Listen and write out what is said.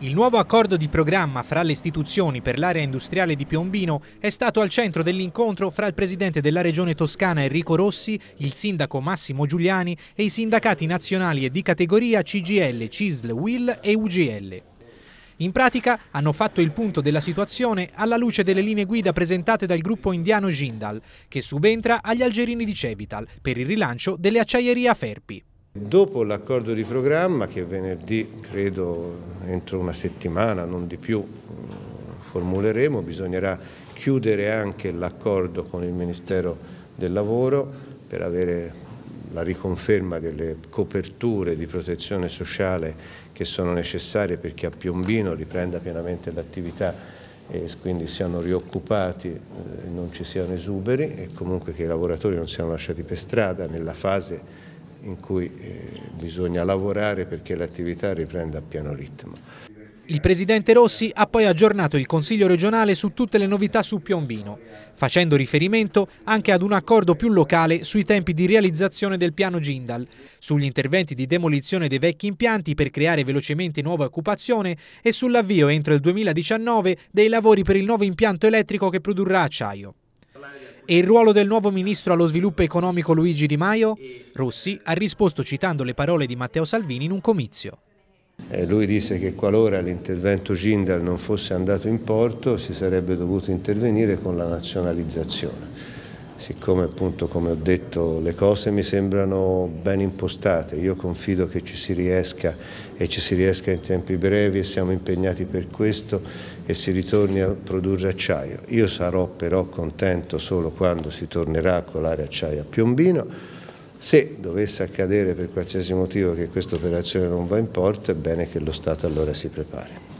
Il nuovo accordo di programma fra le istituzioni per l'area industriale di Piombino è stato al centro dell'incontro fra il presidente della regione toscana Enrico Rossi, il sindaco Massimo Giuliani e i sindacati nazionali e di categoria CGL, CISL, WIL e UGL. In pratica hanno fatto il punto della situazione alla luce delle linee guida presentate dal gruppo indiano Jindal, che subentra agli algerini di Cevital per il rilancio delle acciaierie Ferpi. Dopo l'accordo di programma, che venerdì credo entro una settimana, non di più, mm, formuleremo, bisognerà chiudere anche l'accordo con il Ministero del Lavoro per avere la riconferma delle coperture di protezione sociale che sono necessarie perché a Piombino riprenda pienamente l'attività e quindi siano rioccupati, eh, non ci siano esuberi e comunque che i lavoratori non siano lasciati per strada nella fase di in cui eh, bisogna lavorare perché l'attività riprenda a pieno ritmo. Il presidente Rossi ha poi aggiornato il Consiglio regionale su tutte le novità su Piombino, facendo riferimento anche ad un accordo più locale sui tempi di realizzazione del piano Gindal, sugli interventi di demolizione dei vecchi impianti per creare velocemente nuova occupazione e sull'avvio entro il 2019 dei lavori per il nuovo impianto elettrico che produrrà acciaio. E il ruolo del nuovo ministro allo sviluppo economico Luigi Di Maio? Rossi ha risposto citando le parole di Matteo Salvini in un comizio. Eh, lui disse che qualora l'intervento Gindal non fosse andato in porto si sarebbe dovuto intervenire con la nazionalizzazione siccome appunto come ho detto le cose mi sembrano ben impostate, io confido che ci si riesca e ci si riesca in tempi brevi e siamo impegnati per questo e si ritorni a produrre acciaio. Io sarò però contento solo quando si tornerà a colare acciaio a Piombino. Se dovesse accadere per qualsiasi motivo che questa operazione non va in porto, è bene che lo Stato allora si prepari.